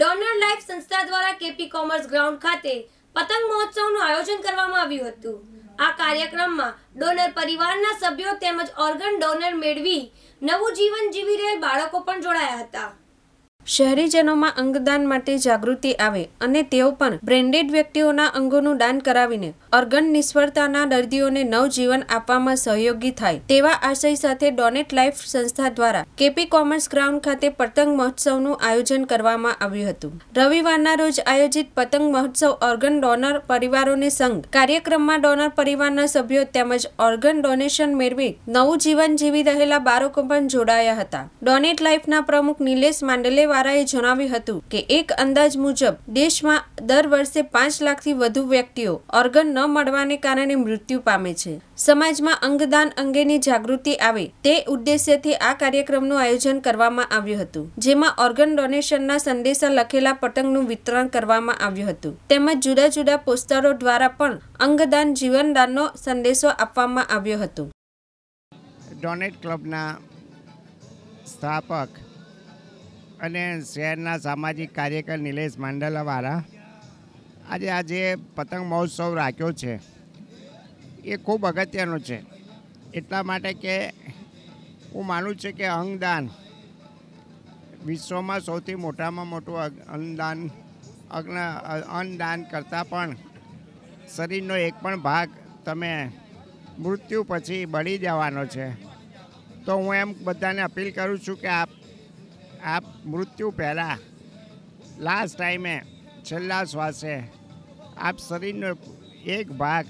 donor life સંસ્થા દ્વારા KP commerce ground ખાતે પતંગ મહોત્સવનું આયોજન કરવામાં આવ્યું હતું આ કાર્યક્રમમાં ડોનર પરિવારના સભ્યો તેમજ ઓર્ગન ડોનર મેળવી નવું જીવન જીવી રહેલ બાળકો પણ જોડાયા હતા શહેરીજનોમાં અંગદાન માટે જાગૃતિ આવે અને તેઓ પણ બ્રેન્ડેડ વ્યક્તિઓના અંગોનું દાન કરાવીને ઓર્ગન નિષ્ફળતાના દર્દીઓને નવજીવન આપવામાં સહયોગી થાય તેવા આશય સાથે ડોનેટ લાઈફ સંસ્થા દ્વારા કેપી કોમર્સ ગ્રાઉન્ડ ખાતે પતંગ મહોત્સવનું આયોજન કરવામાં આવ્યું હતું રવિવારના રોજ આયોજિત પતંગ મહોત્સવ ઓર્ગન ડોનર પરિવારોને સંઘ કાર્યક્રમમાં ડોનર પરિવારના સભ્યો તેમજ ઓર્ગન ડોનેશન મેળવી નવું જીવન જીવી રહેલા બાળકો પણ જોડાયા હતા ડોનેટ લાઈફના પ્રમુખ નિલેશ માંડલેવા વાળાએ જણાવ્યું હતું કે એક અંદાજ મુજબ દેશમાં દર વર્ષે પાંચ લાખથી વધુ વ્યક્તિઓ ઓર્ગન ન મળવાને કારણે મૃત્યુ પામે છે સમાજમાં અંગદાન અંગેની જાગૃતિ આવે તે ઉદ્દેશ્યથી આ કાર્યક્રમનું આયોજન કરવામાં આવ્યું હતું જેમાં ઓર્ગન ડોનેશનના સંદેશા લખેલા પતંગનું વિતરણ કરવામાં આવ્યું હતું તેમજ જુદા જુદા પોસ્ટરો દ્વારા પણ અંગદાન જીવનદાનનો સંદેશો આપવામાં આવ્યો હતો ડોનેટ ક્લબના સ્થાપક અને શહેરના સામાજિક કાર્યકર નિલેશ માંડલાવાળા આજે આજે પતંગ મહોત્સવ રાખ્યો છે એ ખૂબ અગત્યનો છે એટલા માટે કે હું માનું છું કે અંગદાન વિશ્વમાં સૌથી મોટામાં મોટું અંગદાન અગ્ન અન્નદાન કરતાં પણ શરીરનો એક પણ ભાગ તમે મૃત્યુ પછી બળી જવાનો છે તો હું એમ બધાને અપીલ કરું છું કે આપ આપ મૃત્યુ પહેલાં લાસ્ટ ટાઈમે છેલ્લા શ્વાસે આપ શરીરનો એક ભાગ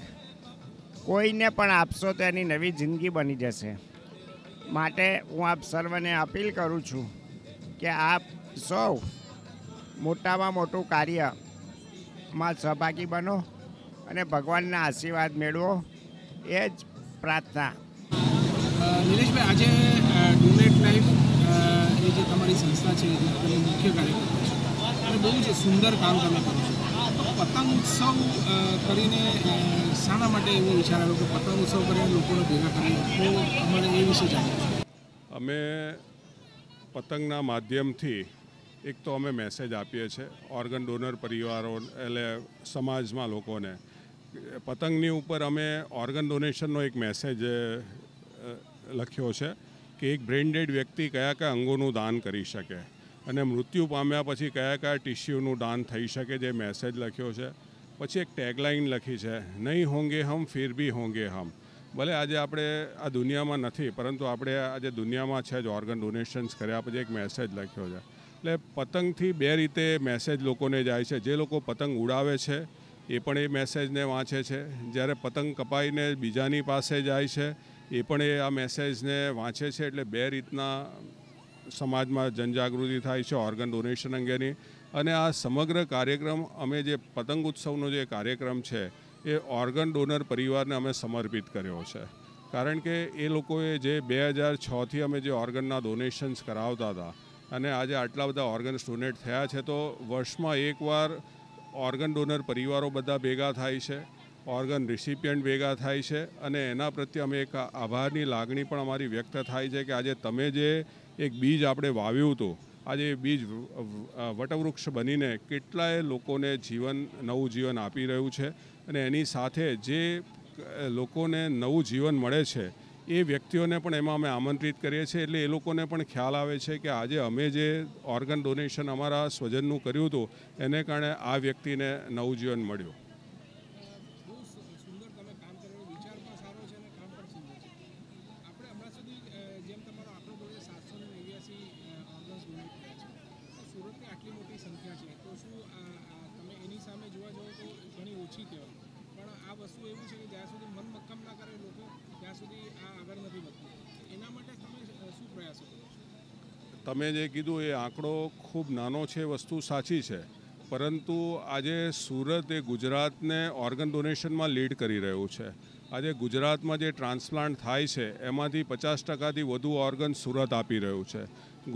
કોઈને પણ આપશો તો એની નવી જિંદગી બની જશે માટે હું આપ સર્વને અપીલ કરું છું કે આપ સૌ મોટામાં મોટું કાર્યમાં સહભાગી બનો અને ભગવાનના આશીર્વાદ મેળવો એ જ પ્રાર્થના નિલેશભાઈ આજે એ જે તમારી સંસ્થા છે તમે મુખ્ય કાર્યક્રમ છો અને બહુ જ સુંદર કામ તમે કરો છો તો પતંગ ઉત્સવ કરીને શાના માટે એવો વિચાર આવ્યો કે પતંગ ઉત્સવ કરીને લોકોને ભેગા કરીએ તો અમારે એ વિશે જાણીએ અમે પતંગના માધ્યમથી એક તો અમે મેસેજ આપીએ છીએ ઓર્ગન ડોનર પરિવારો એટલે સમાજમાં લોકોને પતંગની ઉપર અમે ઓર્ગન ડોનેશનનો એક મેસેજ લખ્યો છે કે એક બ્રેન્ડેડ વ્યક્તિ કયા કયા અંગોનું દાન કરી શકે અને મૃત્યુ પામ્યા પછી કયા કયા ટિશ્યુનું દાન થઈ શકે જે મેસેજ લખ્યો છે પછી એક ટેગલાઇન લખી છે નહીં હોંગે હમ ફિર બી હોંગે હમ ભલે આજે આપણે આ દુનિયામાં નથી પરંતુ આપણે આજે દુનિયામાં છે જ ઓર્ગન ડોનેશન્સ કર્યા પછી એક મેસેજ લખ્યો છે એટલે પતંગથી બે રીતે મેસેજ લોકોને જાય છે જે લોકો પતંગ ઉડાવે છે એ પણ એ મેસેજને વાંચે છે જ્યારે પતંગ કપાઈને બીજાની પાસે જાય છે એ પણ એ આ મેસેજને વાંચે છે એટલે બે રીતના સમાજમાં જનજાગૃતિ થાય છે ઓર્ગન ડોનેશન અંગેની અને આ સમગ્ર કાર્યક્રમ અમે જે પતંગ ઉત્સવનો જે કાર્યક્રમ છે એ ઓર્ગન ડોનર પરિવારને અમે સમર્પિત કર્યો છે કારણ કે એ લોકોએ જે બે હજાર છથી અમે જે ઓર્ગનના ડોનેશન્સ કરાવતા હતા અને આજે આટલા બધા ઓર્ગન્સ ડોનેટ થયા છે તો વર્ષમાં એકવાર ઓર્ગન ડોનર પરિવારો બધા ભેગા થાય છે ઓર્ગન રિસિપિયન્ટ ભેગા થાય છે અને એના પ્રત્યે અમે એક આભારની લાગણી પણ અમારી વ્યક્ત થાય છે કે આજે તમે જે એક બીજ આપણે વાવ્યું હતું આજે એ બીજ વટવૃક્ષ બનીને કેટલાય લોકોને જીવન નવું જીવન આપી રહ્યું છે અને એની સાથે જે લોકોને નવું જીવન મળે છે એ વ્યક્તિઓને પણ એમાં અમે આમંત્રિત કરીએ છીએ એટલે એ લોકોને પણ ખ્યાલ આવે છે કે આજે અમે જે ઓર્ગન ડોનેશન અમારા સ્વજનનું કર્યું હતું એને કારણે આ વ્યક્તિને નવું જીવન મળ્યું તમે જે કીધું એ આંકડો ખૂબ નાનો છે વસ્તુ સાચી છે પરંતુ આજે સુરત એ ગુજરાતને ઓર્ગન ડોનેશનમાં લીડ કરી રહ્યું છે આજે ગુજરાતમાં જે ટ્રાન્સપ્લાન્ટ થાય છે એમાંથી પચાસ ટકાથી વધુ ઓર્ગન સુરત આપી રહ્યું છે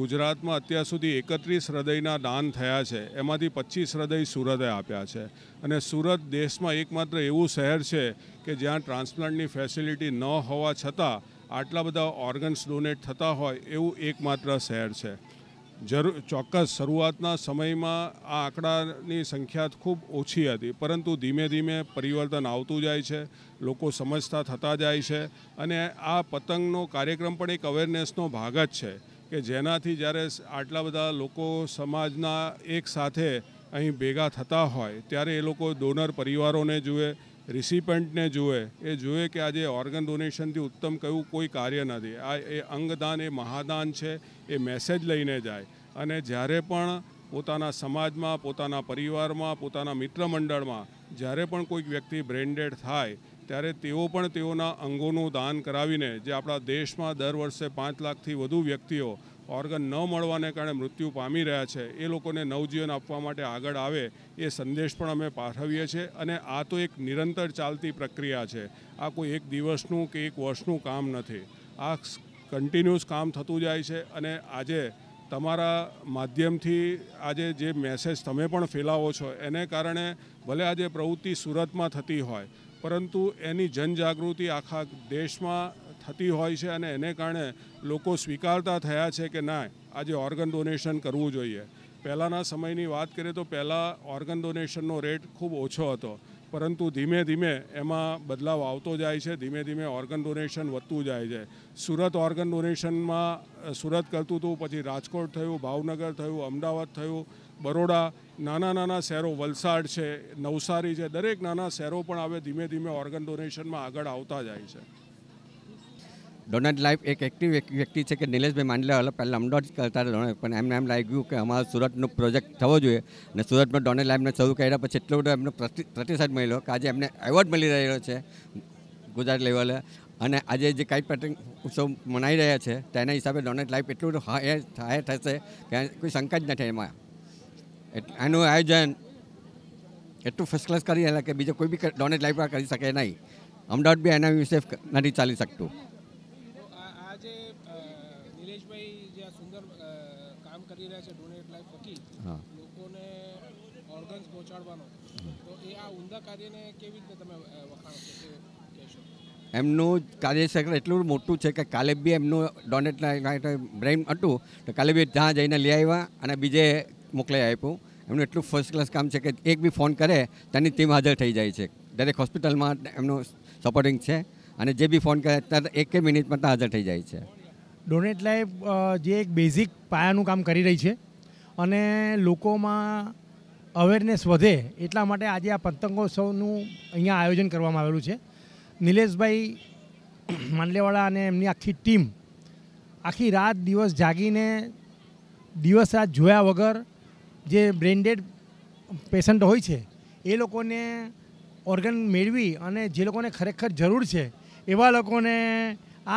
ગુજરાતમાં અત્યાર સુધી એકત્રીસ હૃદયના દાન થયા છે એમાંથી પચીસ હૃદય સુરતે આપ્યા છે અને સુરત દેશમાં એકમાત્ર એવું શહેર છે કે જ્યાં ટ્રાન્સપ્લાન્ટની ફેસિલિટી ન હોવા છતાં આટલા બધા ઓર્ગન્સ ડોનેટ થતા હોય એવું એકમાત્ર શહેર છે જરૂર ચોક્કસ શરૂઆતના સમયમાં આ આંકડાની સંખ્યા ખૂબ ઓછી હતી પરંતુ ધીમે ધીમે પરિવર્તન આવતું જાય છે લોકો સમજતા થતા જાય છે અને આ પતંગનો કાર્યક્રમ પણ એક અવેરનેસનો ભાગ જ છે કે જેનાથી જ્યારે આટલા બધા લોકો સમાજના એક સાથે અહીં ભેગા થતા હોય ત્યારે એ લોકો ડોનર પરિવારોને જુએ રિસિપન્ટને જુએ એ જુએ કે આજે ઓર્ગન ડોનેશનથી ઉત્તમ કયું કોઈ કાર્ય નથી આ એ અંગદાન એ મહાદાન છે એ મેસેજ લઈને જાય અને જ્યારે પણ પોતાના સમાજમાં પોતાના પરિવારમાં પોતાના મિત્રમંડળમાં જ્યારે પણ કોઈક વ્યક્તિ બ્રેન્ડેડ થાય ત્યારે તેઓ પણ તેઓના અંગોનું દાન કરાવીને જે આપણા દેશમાં દર વર્ષે પાંચ લાખથી વધુ વ્યક્તિઓ ઓર્ગન ન મળવાને કારણે મૃત્યુ પામી રહ્યા છે એ લોકોને નવજીવન આપવા માટે આગળ આવે એ સંદેશ પણ અમે પાઠવીએ છીએ અને આ તો એક નિરંતર ચાલતી પ્રક્રિયા છે આ કોઈ એક દિવસનું કે એક વર્ષનું કામ નથી આ કન્ટિન્યુઅસ કામ થતું જાય છે અને આજે તમારા માધ્યમથી આજે જે મેસેજ તમે પણ ફેલાવો છો એને કારણે ભલે આજે પ્રવૃત્તિ સુરતમાં થતી હોય પરંતુ એની જનજાગૃતિ આખા દેશમાં થતી હોય છે અને એને કારણે લોકો સ્વીકારતા થયા છે કે ના આજે ઓર્ગન ડોનેશન કરવું જોઈએ પહેલાંના સમયની વાત કરીએ તો પહેલાં ઓર્ગન ડોનેશનનો રેટ ખૂબ ઓછો હતો પરંતુ ધીમે ધીમે એમાં બદલાવ આવતો જાય છે ધીમે ધીમે ઓર્ગન ડોનેશન વધતું જાય છે સુરત ઓર્ગન ડોનેશનમાં સુરત કરતું હતું પછી રાજકોટ થયું ભાવનગર થયું અમદાવાદ થયું બરોડા નાના નાના શહેરો વલસાડ છે નવસારી છે દરેક નાના શહેરો પણ હવે ધીમે ધીમે ઓર્ગન ડોનેશનમાં આગળ આવતા જાય છે ડોનટ લાઈફ એક એક્ટિવ વ્યક્તિ છે કે નિલેશભાઈ માંડલા પહેલાં અમદાવાદ કરતા હતા પણ એમને એમ લાગ્યું કે અમારો સુરતનો પ્રોજેક્ટ થવો જોઈએ અને સુરતમાં ડોનટ લાઈફને શરૂ કર્યા પછી એટલો બધો એમનો પ્રતિસાદ મળ્યો કે આજે એમને એવોર્ડ મળી રહ્યો છે ગુજરાત લેવલે અને આજે જે કાંઈ પેટર્ન ઉત્સવ મનાઈ રહ્યા છે તેના હિસાબે ડોનટ લાઈફ એટલું હાય હાય થશે કે કોઈ શંકા જ નથી એમાં એનું આયોજન એટલું ફર્સ્ટ ક્લાસ કરી રહ્યા કે બીજો કોઈ બી ડોનેટ લાઈફ કરી શકે નહીં અમદાવાદ બી એના વિશે નથી ચાલી શકતું એમનું કાર્યક્ષેત્ર એટલું મોટું છે કે કાલે બી એમનું ડોનેટના બ્રેઇન હતું તો કાલે બી ત્યાં જઈને લઈ આવ્યા અને બીજે મોકલાઈ આપ્યું એમનું એટલું ફર્સ્ટ ક્લાસ કામ છે કે એક બી ફોન કરે તેની ટીમ હાજર થઈ જાય છે દરેક હોસ્પિટલમાં એમનું સપોર્ટિંગ છે અને જે બી ફોન કરે તરત એક મિનિટમાં ત્યાં હાજર થઈ જાય છે ડોનેટ લાઈફ જે એક બેઝિક પાયાનું કામ કરી રહી છે અને લોકોમાં અવેરનેસ વધે એટલા માટે આજે આ પતંગોત્સવનું અહીંયા આયોજન કરવામાં આવેલું છે નિલેશભાઈ માંડલેવાળા અને એમની આખી ટીમ આખી રાત દિવસ જાગીને દિવસ રાત જોયા વગર જે બ્રેન્ડેડ પેશન્ટ હોય છે એ લોકોને ઓર્ગન મેળવી અને જે લોકોને ખરેખર જરૂર છે એવા લોકોને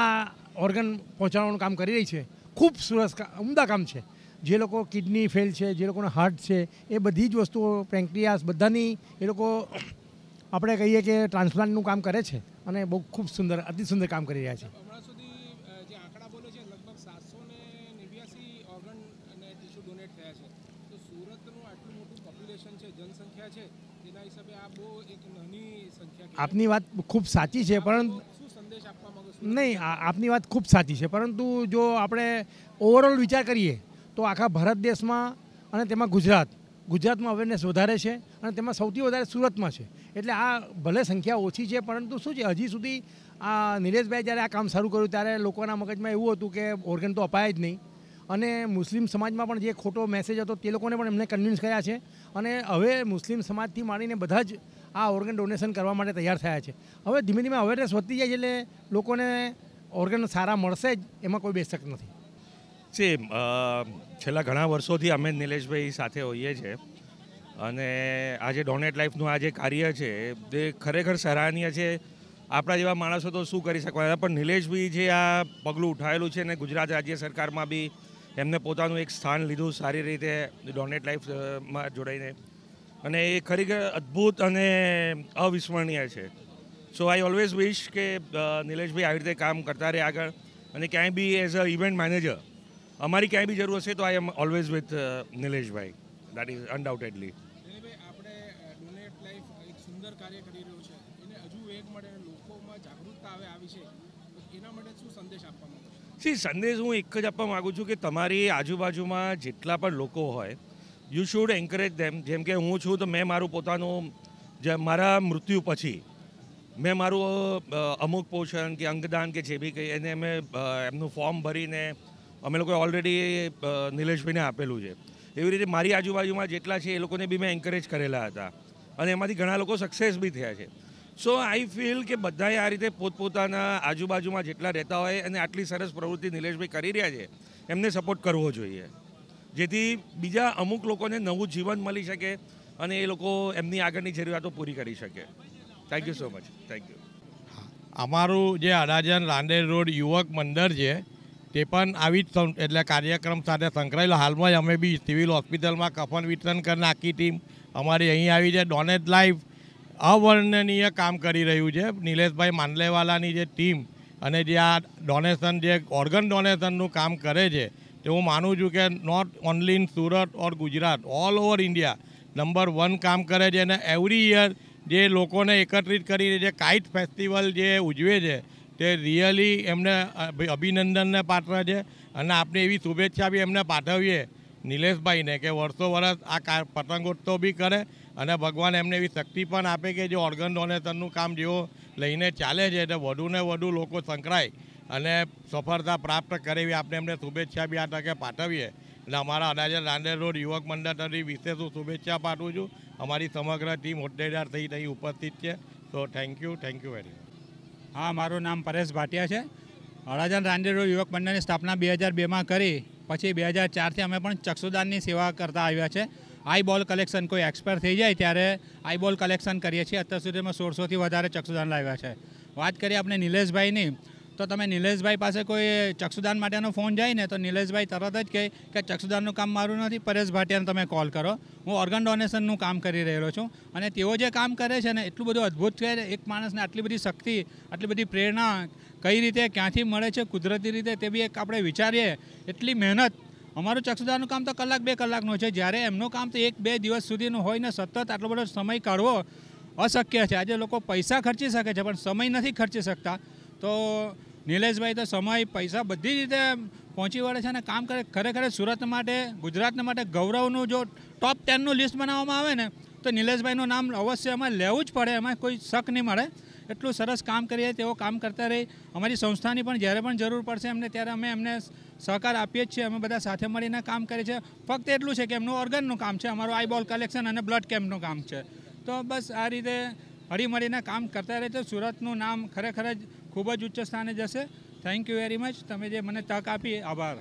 આ ઓર્ગન પહોંચાડવાનું કામ કરી રહી છે ખૂબ સરસ ઉમદા કામ છે જે લોકો કિડની ફેલ છે જે લોકોને હાર્ટ છે એ બધી જ વસ્તુઓ પેન્ક્રિયાસ બધાની એ લોકો આપણે કહીએ કે ટ્રાન્સપ્લાન્ટનું કામ કરે છે અને બહુ ખૂબ સુંદર અતિ સુંદર કામ કરી રહ્યા છે આપની વાત ખૂબ સાચી છે પરંતુ નહીં આપની વાત ખૂબ સાચી છે પરંતુ જો આપણે ઓવરઓલ વિચાર કરીએ તો આખા ભારત દેશમાં અને તેમાં ગુજરાત ગુજરાતમાં અવેરનેસ વધારે છે અને તેમાં સૌથી વધારે સુરતમાં છે એટલે આ ભલે સંખ્યા ઓછી છે પરંતુ શું છે હજી સુધી આ નિલેશભાઈ જ્યારે આ કામ શરૂ કર્યું ત્યારે લોકોના મગજમાં એવું હતું કે ઓર્ગન તો અપાય જ નહીં અને મુસ્લિમ સમાજમાં પણ જે ખોટો મેસેજ હતો તે લોકોને પણ એમને કન્વિન્સ કર્યા છે અને હવે મુસ્લિમ સમાજથી માંડીને બધા જ આ ઓર્ગન ડોનેશન કરવા માટે તૈયાર થયા છે હવે ધીમે ધીમે અવેરનેસ વધતી જાય છે એટલે લોકોને ઓર્ગન સારા મળશે જ એમાં કોઈ બેશક નથી છે છેલ્લા ઘણા વર્ષોથી અમે નિલેશભાઈ સાથે હોઈએ છીએ અને આજે ડોનેટ લાઈફનું આ જે કાર્ય છે તે ખરેખર સરાહનીય છે આપણા જેવા માણસો તો શું કરી શકવાના પણ નિલેશભાઈ જે આ પગલું ઉઠાવેલું છે ને ગુજરાત રાજ્ય સરકારમાં બી એમને પોતાનું એક સ્થાન લીધું સારી રીતે ડોનેટ લાઈફમાં જોડાઈને અને એ ખરેખર અદ્ભુત અને અવિસ્મરણીય છે સો આઈ ઓલવેઝ વિશ કે નિલેશભાઈ આવી રીતે કામ કરતા રહે આગળ અને ક્યાંય બી એઝ અ ઇવેન્ટ મેનેજર અમારી ક્યાંય બી જરૂર હશે તો આઈ એમ ઓલવેઝ વિથ નિલેશભાઈ દેટ ઇઝ અનડાઉટેડલી સી સંદેશ હું એક જ આપવા માગું છું કે તમારી આજુબાજુમાં જેટલા પણ લોકો હોય યુ શુડ એન્કરેજ દેમ જેમ કે હું છું તો મેં મારું પોતાનું જે મારા મૃત્યુ પછી મેં મારું અમુક પોષણ કે અંગદાન કે જે બી કંઈ એને મેં એમનું ફોર્મ ભરીને અમે લોકોએ ઓલરેડી નિલેશભાઈને આપેલું છે એવી રીતે મારી આજુબાજુમાં જેટલા છે એ લોકોને બી મેં એન્કરેજ કરેલા હતા અને એમાંથી ઘણા લોકો સક્સેસ બી થયા છે સો આઈ ફીલ કે બધાએ આ રીતે પોતપોતાના આજુબાજુમાં જેટલા રહેતા હોય અને આટલી સરસ પ્રવૃત્તિ નિલેશભાઈ કરી રહ્યા છે એમને સપોર્ટ કરવો જોઈએ જેથી બીજા અમુક લોકોને નવું જીવન મળી શકે અને એ લોકો એમની આગળની જરૂરિયાતો પૂરી કરી શકે thank you so much thank you અમારું જે અડાજન રાંદેર રોડ યુવક મંદિર છે તે પણ આવી જ એટલે કાર્યક્રમ સાથે સંકળાયેલો હાલમાં જ અમે બી સિવિલ હોસ્પિટલમાં કફન વિતરણ કરીને આખી ટીમ અમારી અહીં આવી છે ડોનેટ લાઈફ અવર્ણનીય કામ કરી રહ્યું છે નિલેશભાઈ માનલેવાલાની જે ટીમ અને જે આ ડોનેશન જે ઓર્ગન ડોનેશનનું કામ કરે છે તે હું માનું છું કે not only in Surat or Gujarat all over India number one કામ કરે છે અને એવરી યર જે લોકોને એકત્રિત કરીને જે કાઇટ ફેસ્ટિવલ જે ઉજવે છે તે રિયલી એમને અભિનંદનને પાત્ર છે અને આપણે એવી શુભેચ્છા બી એમને પાઠવીએ નિલેશભાઈને કે વર્ષો વર્ષ આ પતંગોત્સવ બી કરે અને ભગવાન એમને એવી શક્તિ પણ આપે કે જે ઓર્ગન ડોનેશનનું કામ જેઓ લઈને ચાલે છે એટલે વધુને વધુ લોકો સંકળાય અને સફળતા પ્રાપ્ત કરે એવી આપણે એમને શુભેચ્છા બી આ તકે પાઠવીએ એટલે અમારા અડાજર રાંદેર રોડ યુવક મંડળ તરફથી વિશેષ હું શુભેચ્છા પાઠવું છું અમારી સમગ્ર ટીમ હોદ્દેદાર થઈ અહીં ઉપસ્થિત છે તો thank you thank you very much હા મારું નામ પરેશ ભાટિયા છે અડાજણ રાંદેર રોડ યુવક મંડળની સ્થાપના બે હજાર બેમાં કરી પછી બે હજાર ચારથી અમે પણ ચક્ષુદાનની સેવા કરતા આવ્યા છે આઈ બોલ કલેક્શન કોઈ એક્સપાયર થઈ જાય ત્યારે આઈ બોલ કલેક્શન કરીએ છીએ અત્યાર સુધીમાં સોળસોથી વધારે ચક્ષુદાન લાવ્યા છે વાત કરીએ આપણે નિલેશભાઈની તો તમે નિલેશભાઈ પાસે કોઈ ચક્ષુદાન માટેનો ફોન જાય ને તો નિલેશભાઈ તરત જ કહે કે ચક્ષુદાનનું કામ મારું નથી પરેશ ભાટિયાને તમે કોલ કરો હું ઓર્ગન ડોનેશનનું કામ કરી રહેલો છું અને તેઓ જે કામ કરે છે ને એટલું બધું અદ્ભુત છે એક માણસને આટલી બધી શક્તિ આટલી બધી પ્રેરણા કઈ રીતે ક્યાંથી મળે છે કુદરતી રીતે તે બી એક આપણે વિચારીએ એટલી મહેનત અમારું ચક્ષુદાનનું કામ તો કલાક બે કલાકનું છે જ્યારે એમનું કામ તો એક બે દિવસ સુધીનું હોય ને સતત આટલો બધો સમય કાઢવો અશક્ય છે આજે લોકો પૈસા ખર્ચી શકે છે પણ સમય નથી ખર્ચી શકતા તો નિલેશભાઈ તો સમય પૈસા બધી રીતે પહોંચી વળે છે અને કામ કરે ખરેખર સુરત માટે ગુજરાતને માટે ગૌરવનું જો ટોપ ટેનનું લિસ્ટ બનાવવામાં આવે ને તો નિલેશભાઈનું નામ અવશ્ય અમે લેવું જ પડે એમાં કોઈ શક નહીં મળે એટલું સરસ કામ કરીએ તેઓ કામ કરતા રહી અમારી સંસ્થાની પણ જ્યારે પણ જરૂર પડશે એમને ત્યારે અમે એમને સહકાર આપીએ જ છીએ અમે બધા સાથે મળીને કામ કરીએ છીએ ફક્ત એટલું છે કે એમનું ઓર્ગનનું કામ છે અમારું આઈબોલ કલેક્શન અને બ્લડ કેમ્પનું કામ છે તો બસ આ રીતે હળીમળીને કામ કરતા રહે તો સુરતનું નામ ખરેખર જ ખૂબ જ ઉચ્ચ સ્થાને જશે થેન્ક યુ વેરી મચ તમે જે મને તક આપી આભાર